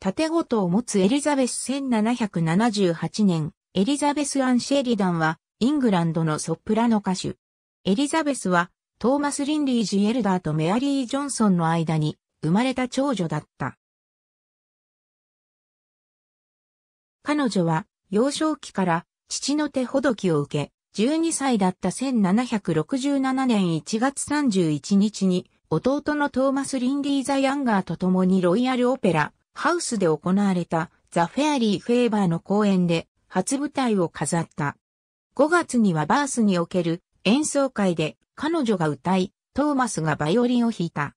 盾ごとを持つエリザベス1778年、エリザベス・アン・シェリダンは、イングランドのソプラノ歌手。エリザベスは、トーマス・リンリー・ジ・エルダーとメアリー・ジョンソンの間に生まれた長女だった。彼女は、幼少期から父の手ほどきを受け、12歳だった1767年1月31日に、弟のトーマス・リンリー・ザ・ヤンガーと共にロイヤル・オペラ、ハウスで行われたザ・フェアリー・フェーバーの公演で初舞台を飾った。5月にはバースにおける演奏会で彼女が歌い、トーマスがバイオリンを弾いた。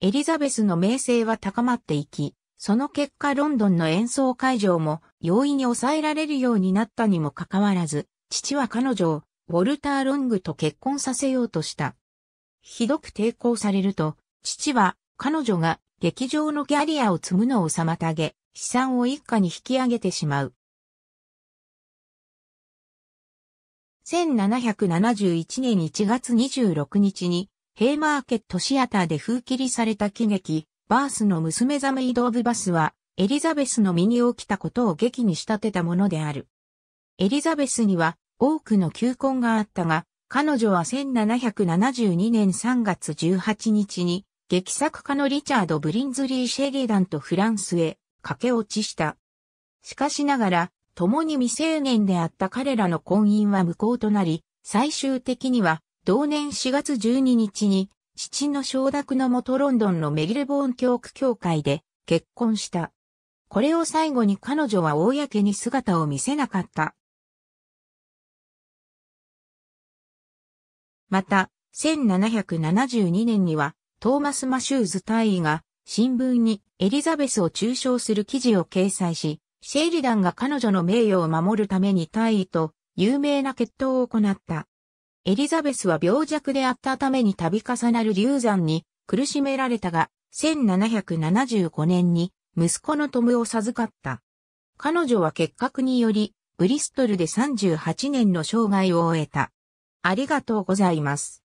エリザベスの名声は高まっていき、その結果ロンドンの演奏会場も容易に抑えられるようになったにもかかわらず、父は彼女をウォルター・ロングと結婚させようとした。ひどく抵抗されると、父は彼女が劇場のキャリアを積むのを妨げ、資産を一家に引き上げてしまう。1771年1月26日に、ヘイマーケットシアターで封切りされた喜劇、バースの娘ザメイド・オブ・バスは、エリザベスの身に起きたことを劇に仕立てたものである。エリザベスには多くの求婚があったが、彼女は1772年3月18日に劇作家のリチャード・ブリンズリー・シェリダンとフランスへ駆け落ちした。しかしながら、共に未成年であった彼らの婚姻は無効となり、最終的には、同年4月12日に、父の承諾のもとロンドンのメリルボーン教区協会で結婚した。これを最後に彼女は公に姿を見せなかった。また、1772年にはトーマス・マシューズ大尉が新聞にエリザベスを中傷する記事を掲載し、シェリダンが彼女の名誉を守るために大尉と有名な決闘を行った。エリザベスは病弱であったために度重なる流産に苦しめられたが、1775年に息子のトムを授かった。彼女は結核により、ブリストルで38年の生涯を終えた。ありがとうございます。